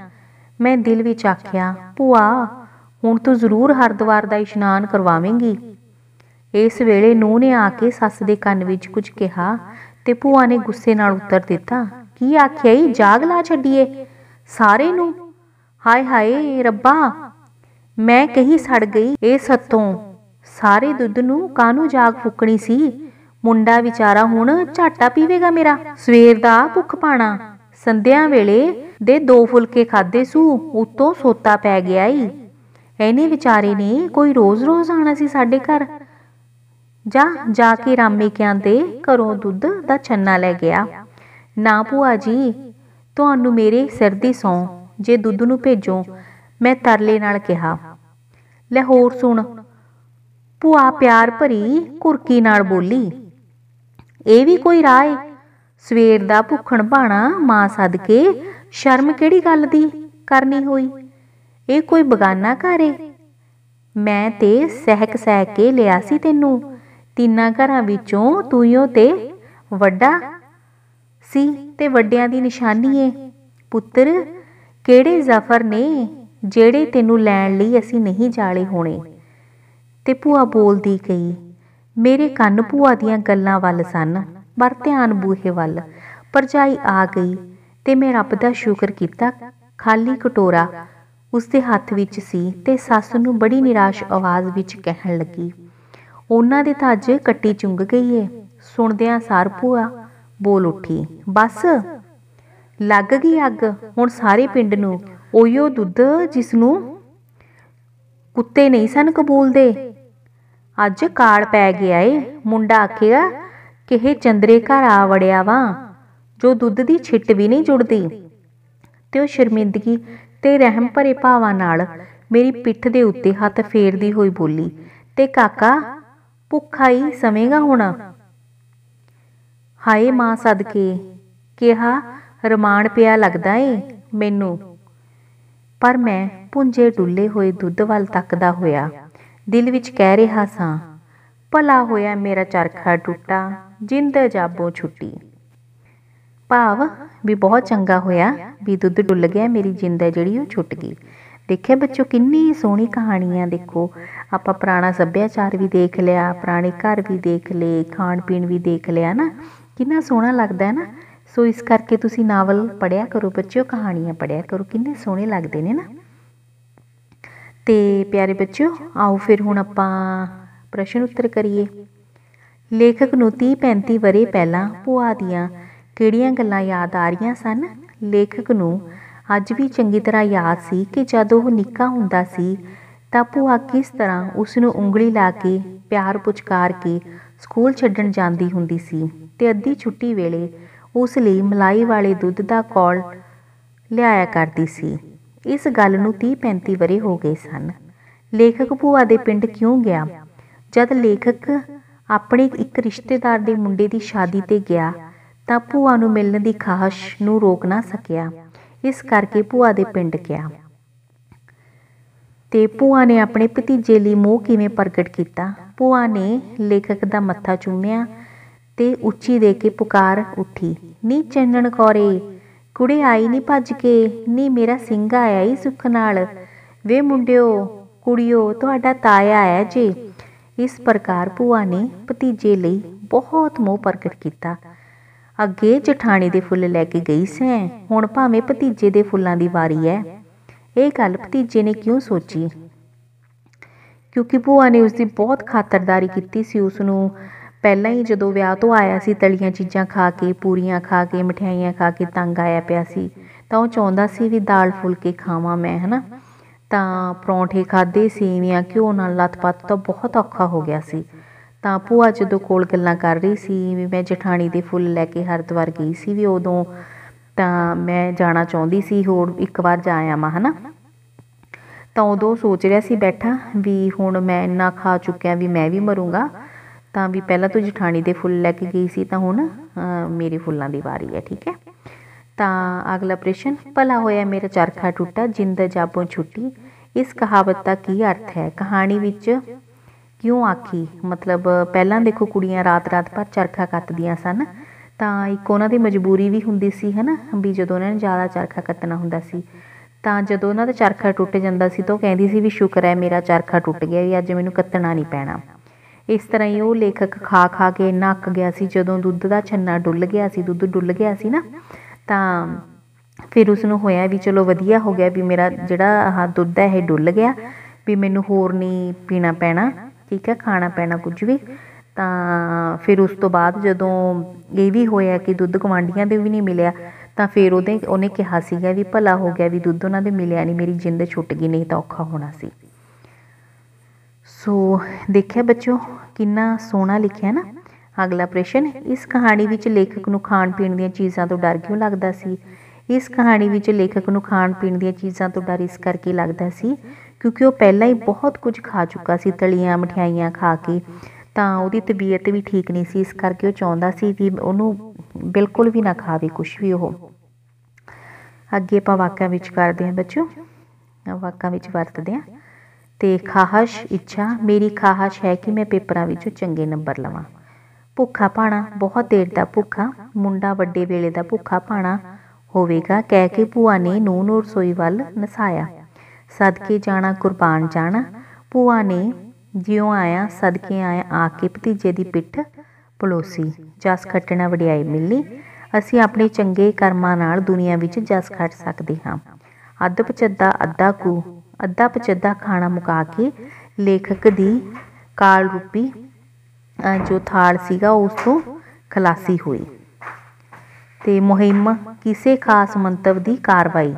ਮੈਂ ਦਿਲ ਵਿੱਚ ਆਖਿਆ ਭੂਆ ਹੁਣ ਤੂੰ ਜ਼ਰੂਰ ਹਰਦਵਾਰ ਦਾ ਇਸ਼ਨਾਨ ਕਰਵਾਵੇਂਗੀ ਇਸ ਵੇਲੇ ਨੂੰ ਨੇ ਆ ਕੇ ਸੱਸ ਦੇ ਕੰਨ ਵਿੱਚ ਕੁਝ ਕਿਹਾ ਤੇ ਭੂਆ ਨੇ ਗੁੱਸੇ ਨਾਲ ਉੱਤਰ ਦਿੱਤਾ ਕੀ ਆਖਿਆ ਈ ਜਾਗ ਲਾ ਛੱਡੀਏ ਸਾਰੇ ਨੂੰ ਹਾਏ ਹਾਏ ਰੱਬਾ ਮੈਂ ਕਹੀ ਸੜ ਗਈ ਇਹ ਸੱਤੋਂ ਸਾਰੇ ਦੁੱਧ ਨੂੰ ਕਾਨੂੰ ਜਾਗ ਫੁੱਕਣੀ ਸੀ ਮੁੰਡਾ ਵਿਚਾਰਾ ਹੁਣ ਝਾਟਾ ਪੀਵੇਗਾ ਮੇਰਾ ਸਵੇਰ ਦਾ ਭੁੱਖ ਪਾਣਾ ਸੰਧਿਆ ਵੇਲੇ ਦੇ ਦੋ ਫੁਲਕੇ ਖਾਦੇ ਸੂ ਉਤੋਂ ਸੋਤਾ ਪੈ ਗਿਆ ਈ ਐਨੇ ਵਿਚਾਰੇ ਨੇ ਕੋਈ ਰੋਜ਼-ਰੋਜ਼ ਆਣਾ ਸੀ ਸਾਡੇ ਘਰ ਜਾ ਜਾ ਕੇ ਰਾਮੇ ਕਿਆਂ ਦੇ ਘਰੋਂ ਦੁੱਧ ਦਾ ਛੰਨਾ ਲੈ ਗਿਆ ਨਾ ਭੂਆ ਜੀ ਤੁਹਾਨੂੰ ਮੇਰੇ ਸਿਰ ਦੀ ਸੌਂ ਜੇ ਦੁੱਧ ਨੂੰ ਭੇਜੋ ਮੈਂ ਤਰਲੇ ਨਾਲ ਕਿਹਾ ਲੈ ਹੋਰ ਸੁਣ ਪੂਆ ਪਿਆਰ ਭਰੀ ਕੁਰਕੀ ਨਾਲ ਬੋਲੀ ਇਹ ਵੀ ਕੋਈ ਰਾਹ ਏ ਸਵੇਰ ਦਾ ਭੁੱਖਣ ਬਾਣਾ ਮਾਂ ਸਦਕੇ ਸ਼ਰਮ ਕਿਹੜੀ ਗੱਲ ਦੀ ਕਰਨੀ ਹੋਈ ਇਹ ਕੋਈ ਬਗਾਨਾ ਘਾਰੇ ਮੈਂ ਤੇ ਸਹਿਕ ਸਹਿ ਕੇ ਲਿਆ ਸੀ ਤੈਨੂੰ ਤਿੰਨਾਂ ਘਰਾਂ ਵਿੱਚੋਂ ਤੂੰ ਉਹ ਤੇ ਵੱਡਾ ਸੀ ਤੇ ਵੱਡਿਆਂ ਦੀ ਨਿਸ਼ਾਨੀ ਏ ਪੁੱਤਰ ਕਿਹੜੇ ਜ਼ਫਰ ਨੇ ਜਿਹੜੇ ਤੈਨੂੰ ਲੈਣ ਲਈ ਅਸੀਂ ਨਹੀਂ ਜਾਲੇ ਹੋਣੇ ਤੇ ਭੂਆ ਬੋਲਦੀ ਗਈ ਮੇਰੇ ਕੰਨ ਭੂਆ ਦੀਆਂ ਗੱਲਾਂ ਵੱਲ ਸਨ ਪਰ ਧਿਆਨ ਬੂਹੇ ਵੱਲ ਪਰਜਾਈ ਆ ਗਈ ਤੇ ਮੈਂ ਰੱਬ ਦਾ ਸ਼ੁਕਰ ਕੀਤਾ ਖਾਲੀ ਕਟੋਰਾ ਉਸਦੇ ਹੱਥ ਵਿੱਚ ਸੀ ਤੇ ਸੱਸ ਨੂੰ ਬੜੀ ਨਿਰਾਸ਼ ਆਵਾਜ਼ ਵਿੱਚ ਕਹਿਣ ਲੱਗੀ ਉਹਨਾਂ ਦੇ ਤਾਂ ਅੱਜ ਕੱਟੀ ਚੁੰਗ ਗਈ ਏ ਸੁਣਦਿਆਂ ਸਾਰ ਭੂਆ ਬੋਲ ਉੱਠੀ ਬਸ ਲੱਗ ਗਈ ਅੱਗ ਹੁਣ ਸਾਰੇ ਪਿੰਡ ਨੂੰ ਉਹੀਓ ਦੁੱਧ ਜਿਸ ਨੂੰ ਕੁੱਤੇ ਨਹੀਂ ਸਨ ਕਬੂਲਦੇ ਅੱਜ ਕਾਲ ਪੈ ਗਿਆ ਏ ਮੁੰਡਾ ਆਖਿਆ ਕਿ ਇਹ ਚੰਦਰੇ ਘਰ ਆ ਵੜਿਆ ਵਾ ਜੋ ਦੁੱਧ ਦੀ ਛਿੱਟ ਵੀ ਨਹੀਂ ਜੁੜਦੀ ਤੇ ਉਹ ਸ਼ਰਮਿੰਦਗੀ ਤੇ ਰਹਿਮ ਭਰੇ ਭਾਵਾਂ ਨਾਲ ਮੇਰੀ ਪਿੱਠ ਦੇ ਉੱਤੇ ਹੱਥ ਫੇਰਦੀ ਹੋਈ ਬੋਲੀ ਤੇ ਕਾਕਾ ਭੁੱਖਾ ਹੀ ਸਮੇਗਾ ਹੁਣ ਹਾਏ ਮਾਂ ਸਦਕੇ ਕਿਹਾ ਰਮਾਨ ਪਿਆ ਲੱਗਦਾ ਏ ਮੈਨੂੰ ਪਰ ਮੈਂ ਪੁੰਜੇ ਡੁੱਲੇ ਹੋਏ ਦੁੱਧ ਵੱਲ ਤੱਕਦਾ ਹੋਇਆ ਦਿਲ ਵਿੱਚ ਕਹਿ ਰਿਹਾ ਸਾਂ ਭਲਾ ਹੋਇਆ ਮੇਰਾ ਚਰਖਾ ਟੁੱਟਾ ਜਿੰਦ ਜਾਬੋਂ ਛੁੱਟੀ ਭਾਵ ਵੀ ਬਹੁਤ ਚੰਗਾ ਹੋਇਆ ਵੀ ਦੁੱਧ ਡੁੱਲ ਗਿਆ ਮੇਰੀ ਜਿੰਦ ਹੈ ਜਿਹੜੀ ਉਹ ਛੁੱਟ ਗਈ ਦੇਖਿਆ ਬੱਚੋ ਕਿੰਨੀ ਸੋਹਣੀ ਕਹਾਣੀਆਂ ਦੇਖੋ ਆਪਾਂ ਪੁਰਾਣਾ ਸੱਭਿਆਚਾਰ ਵੀ ਦੇਖ ਲਿਆ ਪੁਰਾਣੇ ਘਰ ਵੀ ਦੇਖ ਲਏ ਖਾਣ ਪੀਣ ਵੀ ਦੇਖ ਲਿਆ ਨਾ ਕਿੰਨਾ ਸੋਹਣਾ ਲੱਗਦਾ ਹੈ ਨਾ ਸੋ ਇਸ ਕਰਕੇ ਤੁਸੀਂ ਨਾਵਲ ਪੜਿਆ ਕਰੋ ਬੱਚਿਓ ਕਹਾਣੀਆਂ ਪੜਿਆ ਕਰੋ ਕਿੰਨੇ ਸੋਹਣੇ ਲੱਗਦੇ ਨੇ ਨਾ ਤੇ ਪਿਆਰੇ ਬੱਚਿਓ ਆਓ ਫਿਰ ਹੁਣ ਆਪਾਂ ਪ੍ਰਸ਼ਨ ਉੱਤਰ ਕਰੀਏ ਲੇਖਕ ਨੂੰ 30 35 ਵਰੇ ਪਹਿਲਾਂ ਭੂਆ ਦੀਆਂ ਕਿਹੜੀਆਂ ਗੱਲਾਂ ਯਾਦ ਆ ਰਹੀਆਂ ਸਨ ਲੇਖਕ ਨੂੰ ਅੱਜ ਵੀ ਚੰਗੀ ਤਰ੍ਹਾਂ ਯਾਦ ਸੀ ਕਿ ਜਦ ਉਹ ਨਿੱਕਾ ਹੁੰਦਾ ਸੀ ਤਾਂ ਭੂਆ ਕਿਸ ਤਰ੍ਹਾਂ ਉਸ ਨੂੰ ਉਂਗਲੀ ਲਾ ਕੇ ਪਿਆਰ ਪੁਚਕਾਰ ਕੇ ਸਕੂਲ ਛੱਡਣ ਜਾਂਦੀ ਹੁੰਦੀ ਸੀ ਤੇ ਅੱਧੀ ਛੁੱਟੀ ਵੇਲੇ ਉਸ ਲਈ ਮਲਾਈ ਵਾਲੇ ਦੁੱਧ ਦਾ ਕੌਲ ਲਿਆਇਆ ਕਰਦੀ ਸੀ ਇਸ ਗੱਲ ਨੂੰ 30-35 ਵਰੇ ਹੋ ਗਏ ਸਨ ਲੇਖਕ ਭੂਆ ਦੇ ਪਿੰਡ ਕਿਉਂ ਗਿਆ ਜਦ ਲੇਖਕ ਆਪਣੇ ਇੱਕ ਰਿਸ਼ਤੇਦਾਰ ਦੇ ਮੁੰਡੇ ਦੀ ਸ਼ਾਦੀ ਤੇ ਗਿਆ ਤਾਂ ਭੂਆ ਨੂੰ ਮਿਲਣ ਦੀ ਖਾਹਸ਼ ਨੂੰ ਰੋਕ ਨਾ ਸਕਿਆ ਇਸ ਕਰਕੇ ਭੂਆ ਦੇ ਪਿੰਡ ਗਿਆ ਤੇ ਭੂਆ ਨੇ ਆਪਣੇ ਭਤੀਜੇ ਲਈ ਮੋਹ ਕਿਵੇਂ ਪ੍ਰਗਟ ਕੀਤਾ ਭੂਆ ਨੇ ਲੇਖਕ ਦਾ ਮੱਥਾ ਚੁੰਮਿਆ ਤੇ ਉੱਚੀ ਦੇ ਕੇ ਪੁਕਾਰ ਉੱਠੀ ਨੀ ਚੰਨਣ ਕੋਰੇ ਕੁੜੇ ਆਈ ਨਹੀਂ ਭੱਜ ਕੇ ਨੀ ਮੇਰਾ ਸਿੰਘ ਆਇਆ ਈ ਸੁੱਖ ਨਾਲ ਵੇ ਮੁੰਡਿਓ ਕੁੜੀਓ ਤੁਹਾਡਾ ਤਾਇਆ ਆਇਆ ਜੀ ਇਸ ਪ੍ਰਕਾਰ ਭੂਆ ਨੇ ਭਤੀਜੇ ਲਈ ਬਹੁਤ ਮੋਹ ਪ੍ਰਗਟ ਕੀਤਾ ਅੱਗੇ ਜਠਾਣੀ ਦੇ ਫੁੱਲ ਲੈ ਕੇ ਗਈ ਸੈਂ ਹੁਣ ਭਾਵੇਂ ਭਤੀਜੇ ਦੇ ਫੁੱਲਾਂ ਦੀ ਵਾਰੀ ਐ ਇਹ ਗੱਲ ਭਤੀਜੇ ਨੇ ਕਿਉਂ ਸੋਚੀ ਕਿਉਂਕਿ ਭੂਆ ਨੇ ਉਸ ਦੀ ਬਹੁਤ ਖਾਤਰਦਾਰੀ ਕੀਤੀ ਸੀ ਉਸ ਨੂੰ ਪਹਿਲਾਂ ਹੀ ਜਦੋਂ ਵਿਆਹ ਤੋਂ ਆਇਆ ਸੀ ਤਲੀਆਂ ਚੀਜ਼ਾਂ ਖਾ ਕੇ ਪੂਰੀਆਂ ਖਾ ਕੇ ਮਠਿਆਈਆਂ ਖਾ ਕੇ ਤੰਗ ਆਇਆ ਪਿਆ ਸੀ ਤਾਂ ਉਹ ਚਾਹੁੰਦਾ ਸੀ ਵੀ ਦਾਲ ਫੁਲਕੇ ਖਾਵਾਂ ਮੈਂ ਹਨਾ ਤਾਂ ਪਰੌਂਠੇ ਖਾਦੇ ਸੇਵੀਆਂ ਕਿਉਂ ਨਾਲ ਲੱਤਪੱਤ ਤਾਂ ਬਹੁਤ ਔਖਾ ਹੋ ਗਿਆ ਸੀ ਤਾਂ ਪੂਆ ਜਦੋਂ ਕੋਲ ਗੱਲਾਂ ਕਰ ਰਹੀ ਸੀ ਵੀ ਮੈਂ ਜਠਾਣੀ ਦੇ ਫੁੱਲ ਲੈ ਕੇ ਹਰਦਵਾਰ ਗਈ ਸੀ ਵੀ ਉਦੋਂ ਤਾਂ ਮੈਂ ਜਾਣਾ ਚਾਹੁੰਦੀ ਸੀ ਹੋਰ ਇੱਕ ਵਾਰ ਜਾ ਆਵਾਂ ਹਨਾ ਤਾਂ ਉਦੋਂ ਸੋਚ ਰਿਹਾ ਸੀ ਬੈਠਾ ਵੀ ਹੁਣ ਮੈਂ ਇੰਨਾ ਖਾ ਚੁੱਕਿਆ ਵੀ ਮੈਂ ਵੀ ਮਰੂੰਗਾ ਤਾਂ ਵੀ ਪਹਿਲਾਂ ਤੂੰ ਜਠਾਣੀ ਦੇ ਫੁੱਲ ਲੈ ਕੇ ਗਈ ਸੀ ਤਾਂ ਹੁਣ ਮੇਰੇ ਫੁੱਲਾਂ ਦੀ ਵਾਰੀ ਹੈ ਠੀਕ ਹੈ ਤਾਂ ਅਗਲਾ ਪ੍ਰਸ਼ਨ ਭਲਾ ਹੋਇਆ ਮੇਰਾ ਚਰਖਾ ਟੁੱਟਾ ਜਿੰਦ ਜਾਬੋਂ ਛੁੱਟੀ ਇਸ ਕਹਾਵਤ ਦਾ ਕੀ ਅਰਥ ਹੈ ਕਹਾਣੀ ਵਿੱਚ ਕਿਉਂ ਆਖੀ ਮਤਲਬ ਪਹਿਲਾਂ ਦੇਖੋ ਕੁੜੀਆਂ ਰਾਤ-ਰਾਤ ਪਰ ਚਰਖਾ ਕੱਤਦੀਆਂ ਸਨ ਤਾਂ ਇੱਕ ਉਹਨਾਂ ਦੀ ਮਜਬੂਰੀ ਵੀ ਹੁੰਦੀ ਸੀ ਹਨਾ ਵੀ ਜਦੋਂ ਉਹਨਾਂ ਨੇ ਜ਼ਿਆਦਾ ਚਰਖਾ ਕੱਤਣਾ ਹੁੰਦਾ ਸੀ ਤਾਂ ਜਦੋਂ ਉਹਨਾਂ ਦਾ ਚਰਖਾ ਟੁੱਟ ਜਾਂਦਾ ਸੀ ਤਾਂ ਉਹ ਕਹਿੰਦੀ ਸੀ ਵੀ ਸ਼ੁਕਰ ਹੈ ਮੇਰਾ ਚਰਖਾ ਟੁੱਟ ਗਿਆ ਵੀ ਅੱਜ ਮੈਨੂੰ ਕੱਤਣਾ ਨਹੀਂ ਪੈਣਾ ਇਸ ਤਰ੍ਹਾਂ ਹੀ ਉਹ ਲੇਖਕ ਖਾ ਖਾ ਕੇ ਨੱਕ ਗਿਆ ਸੀ ਜਦੋਂ ਦੁੱਧ ਦਾ ਛੰਨਾ ਡੁੱਲ ਗਿਆ ਸੀ ਦੁੱਧ ਡੁੱਲ ਗਿਆ ਸੀ ਨਾ ਤਾਂ ਫਿਰ ਉਸ ਨੂੰ ਹੋਇਆ ਵੀ ਚਲੋ ਵਧੀਆ ਹੋ ਗਿਆ ਵੀ ਮੇਰਾ ਜਿਹੜਾ ਆਹ ਦੁੱਧ ਹੈ ਇਹ ਡੁੱਲ ਗਿਆ ਵੀ ਮੈਨੂੰ ਹੋਰ ਨਹੀਂ ਪੀਣਾ ਪੈਣਾ ਠੀਕ ਹੈ ਖਾਣਾ ਪੈਣਾ ਕੁਝ ਵੀ ਤਾਂ ਫਿਰ ਉਸ ਤੋਂ ਬਾਅਦ ਜਦੋਂ ਇਹ ਵੀ ਹੋਇਆ ਕਿ ਦੁੱਧ ਗਵਾਂਡੀਆਂ ਦੇ ਵੀ ਨਹੀਂ ਮਿਲਿਆ ਤਾਂ ਫਿਰ ਉਹਦੇ ਉਹਨੇ ਕਿਹਾ ਸੀਗਾ ਵੀ ਭਲਾ ਹੋ ਗਿਆ ਵੀ ਦੁੱਧ ਉਹਨਾਂ ਦੇ ਮਿਲਿਆ ਨਹੀਂ ਮੇਰੀ ਜਿੰਦ ਛੁੱਟ ਗਈ ਨਹੀਂ ਤਾਂ ਔਖਾ ਹੋਣਾ ਸੀ ਸੋ ਦੇਖਿਆ ਬੱਚੋ ਕਿੰਨਾ ਸੋਹਣਾ ਲਿਖਿਆ ਨਾ ਅਗਲਾ ਪ੍ਰਸ਼ਨ ਇਸ ਕਹਾਣੀ ਵਿੱਚ ਲੇਖਕ ਨੂੰ ਖਾਣ ਪੀਣ ਦੀਆਂ ਚੀਜ਼ਾਂ ਤੋਂ ਡਰ ਕਿਉਂ ਲੱਗਦਾ ਸੀ ਇਸ ਕਹਾਣੀ ਵਿੱਚ ਲੇਖਕ ਨੂੰ ਖਾਣ ਪੀਣ ਦੀਆਂ ਚੀਜ਼ਾਂ ਤੋਂ ਡਰ ਇਸ ਕਰਕੇ ਲੱਗਦਾ ਸੀ ਕਿਉਂਕਿ ਉਹ ਪਹਿਲਾਂ ਹੀ ਬਹੁਤ ਕੁਝ ਖਾ ਚੁੱਕਾ ਸੀ ਤਲੀਆਂ ਮਠਿਆਈਆਂ ਖਾ ਕੇ ਤਾਂ ਉਹਦੀ ਤਬੀਅਤ ਵੀ ਠੀਕ ਨਹੀਂ ਸੀ ਇਸ ਕਰਕੇ ਉਹ ਚਾਹੁੰਦਾ ਸੀ ਕਿ ਉਹਨੂੰ ਬਿਲਕੁਲ ਵੀ ਨਾ ਖਾਵੇ ਕੁਝ ਵੀ ਉਹ ਅੱਗੇ ਆਪਾਂ ਵਾਕਾਂ ਵਿੱਚ ਕਰਦੇ ਹਾਂ ਬੱਚੋ ਵਾਕਾਂ ਵਿੱਚ ਵਰਤਦੇ ਹਾਂ ਤੇ ਖਾਹਸ਼ ਇੱਛਾ ਮੇਰੀ ਖਾਹਸ਼ ਹੈ ਕਿ ਮੈਂ ਪੇਪਰਾਂ ਵਿੱਚੋਂ ਚੰਗੇ ਨੰਬਰ ਲਵਾਂ ਭੁੱਖਾ ਪਾਣਾ ਬਹੁਤ ਦੇਰ ਦਾ ਭੁੱਖਾ ਮੁੰਡਾ ਵੱਡੇ ਵੇਲੇ ਦਾ ਭੁੱਖਾ ਪਾਣਾ ਹੋਵੇਗਾ ਕਹਿ ਕੇ ਭੂਆ ਨੇ ਨੂਨ ਔਰ ਸੋਈ ਵੱਲ ਨਸਾਇਆ ਸਦਕੇ ਜਾਣਾ ਕੁਰਬਾਨ ਜਾਣਾ ਭੂਆ ਨੇ ਜਿਉਂ ਆਇਆ ਸਦਕੇ ਆਇਆ ਆ ਕੇ ਭਤੀਜੇ ਦੀ ਪਿੱਠ ਪਲੋਸੀ ਜਸ ਖੱਟਣਾ ਵਡਿਆਈ ਮਿਲਨੀ ਅਸੀਂ ਆਪਣੇ ਚੰਗੇ ਕਰਮਾਂ ਨਾਲ ਦੁਨੀਆ ਵਿੱਚ ਜਸ ਖੱਟ ਸਕਦੇ ਹਾਂ ਅੱਧ ਪਚੱਦਾ ਅੱਧਾ ਕੂ ਅੱਧਾ ਪਚੱਧਾ ਖਾਣਾ ਮੁਕਾ ਕੇ ਲੇਖਕ ਦੀ ਕਾਲ ਰੂਪੀ ਜੋ ਥਾਲ ਸੀਗਾ ਉਸ ਤੋਂ ਖਲਾਸੀ ਹੋਈ ਤੇ ਮੁਹਿੰਮ ਕਿਸੇ ਖਾਸ ਮੰਤਵ ਦੀ ਕਾਰਵਾਈ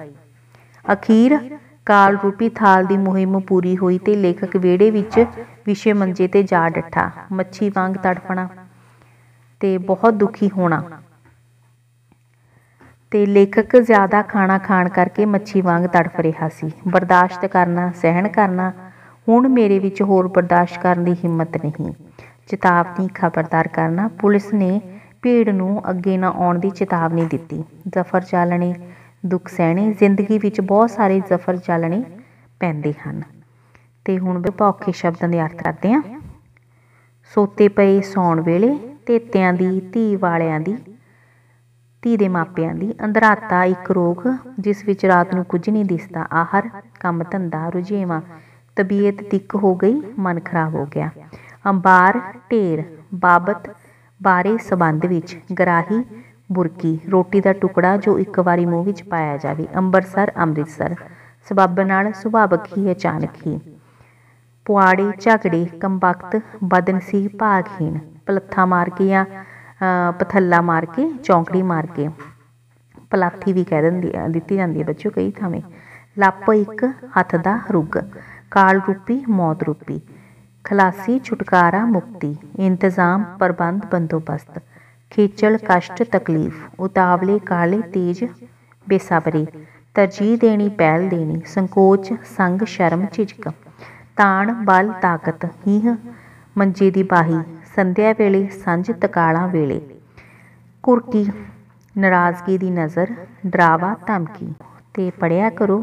ਅਖੀਰ ਕਾਲ ਰੂਪੀ ਥਾਲ ਦੀ ਮੁਹਿੰਮ ਪੂਰੀ ਹੋਈ ਤੇ ਲੇਖਕ ਵਿਹੜੇ ਵਿੱਚ ਵਿਸ਼ੇ ਮੰਜੇ ਤੇ ਜਾ ਡੱਠਾ ਮੱਛੀ ਵਾਂਗ ਤੜਪਣਾ ਤੇ ਬਹੁਤ ਦੁਖੀ ਹੋਣਾ ਤੇ ਲੇਖਕ ਜ਼ਿਆਦਾ ਖਾਣਾ ਖਾਣ ਕਰਕੇ ਮੱਛੀ ਵਾਂਗ ਤੜਫ ਰਿਹਾ ਸੀ ਬਰਦਾਸ਼ਤ ਕਰਨਾ ਸਹਿਣ ਕਰਨਾ ਹੁਣ ਮੇਰੇ ਵਿੱਚ ਹੋਰ ਬਰਦਾਸ਼ਤ ਕਰਨ ਦੀ ਹਿੰਮਤ ਨਹੀਂ ਚੇਤਾਵਨੀ ਖਬਰਦਾਰ ਕਰਨਾ ਪੁਲਿਸ ਨੇ ਭੀੜ ਨੂੰ ਅੱਗੇ ਨਾ ਆਉਣ ਦੀ ਚੇਤਾਵਨੀ ਦਿੱਤੀ ਜ਼ਫਰ ਚਾਲਣੇ ਦੁੱਖ ਸਹਿਣੇ ਜ਼ਿੰਦਗੀ ਵਿੱਚ ਬਹੁਤ ਸਾਰੇ ਜ਼ਫਰ ਚਾਲਣੇ ਪੈਂਦੇ ਹਨ ਤੇ ਹੁਣ ਔਖੇ ਸ਼ਬਦਾਂ ਦੇ ਅਰਥ ਕਰਦੇ ਹਾਂ ਸੋਤੇ ਪਏ ਸੌਣ ਵੇਲੇ ਤੇਤਿਆਂ ਦੀ ਧੀ ਵਾਲਿਆਂ ਦੀ ਧੀ ਦੇ ਮਾਪਿਆਂ ਦੀ ਅੰਧਰਾਤਾ ਇੱਕ ਰੋਗ ਜਿਸ ਵਿੱਚ ਰਾਤ ਨੂੰ ਕੁਝ ਨਹੀਂ ਦਿਸਦਾ ਆਹਰ ਕੰਮ ਧੰਦਾ ਰੁਝੇਵਾ ਤਬੀਅਤ ਤਿੱਕ ਹੋ ਗਈ ਮਨ ਖਰਾਬ ਹੋ ਗਿਆ ਅੰਬਾਰ ਢੇਰ ਬਾਬਤ ਬਾਰੇ ਸਬੰਧ ਵਿੱਚ ਗਰਾਹੀ ਬੁਰਕੀ ਰੋਟੀ ਦਾ ਟੁਕੜਾ ਜੋ ਇੱਕ ਵਾਰੀ ਮੂੰਹ ਵਿੱਚ ਪਾਇਆ ਜਾਵੇ ਅੰਬਰਸਰ ਅੰਮ੍ਰਿਤਸਰ ਸਬੱਬ ਨਾਲ ਸੁਭਾਵਕ ਹੀ ਅਚਾਨਕ ਹੀ ਪੁਆੜੇ ਝਗੜੀ ਕੰਬਖਤ ਬਦਨਸੀ ਭਾਗਹੀਣ ਪਲੱਥਾ ਮਾਰ ਕੇ ਆ ਪਥੱਲਾ ਮਾਰ ਕੇ ਚੌਂਕੜੀ ਮਾਰ ਕੇ ਪਲਾਥੀ ਵੀ ਕਹਿ ਦਿੰਦੀ ਦਿੱਤੀ ਜਾਂਦੀ ਹੈ ਬੱਚਿਓ ਕਈ ਥਾਵੇਂ ਲੱਪ ਇੱਕ ਹੱਥ ਦਾ ਰੁਗ ਕਾਲ ਰੂਪੀ ਮੌਤ ਰੂਪੀ ਖਲਾਸੀ ਛੁਟਕਾਰਾ ਮੁਕਤੀ ਇੰਤਜ਼ਾਮ ਪ੍ਰਬੰਧ ਬੰਦੋਬਸਤ ਖੇਚਲ ਕਸ਼ਟ ਤਕਲੀਫ ਉਤਾਵਲੇ ਕਾਲੇ ਤੇਜ ਬੇਸਬਰੀ ਤਰਜੀਹ ਦੇਣੀ ਪਹਿਲ ਦੇਣੀ ਸੰਕੋਚ ਸੰਗ ਸ਼ਰਮ ਝਿਜਕ ਤਾਣ ਬਲ ਤਾਕਤ ਹੀਹ ਮੰਜੇ ਦੀ ਬਾਹੀ ਸੰਧਿਆ ਵੇਲੇ ਸਾਂਝ ਤਕਾਲਾਂ ਵੇਲੇ ਕੁਰਕੀ ਨਰਾਜ਼ਗੀ ਦੀ ਨਜ਼ਰ ਡਰਾਵਾ ਧਮਕੀ ਤੇ ਪੜਿਆ ਕਰੋ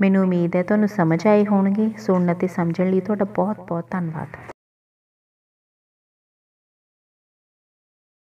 ਮੈਨੂੰ ਉਮੀਦ ਹੈ ਤੁਹਾਨੂੰ ਸਮਝ ਆਏ ਹੋਣਗੇ ਸੁਣਨ ਅਤੇ ਸਮਝਣ ਲਈ ਤੁਹਾਡਾ ਬਹੁਤ ਬਹੁਤ ਧੰਨਵਾਦ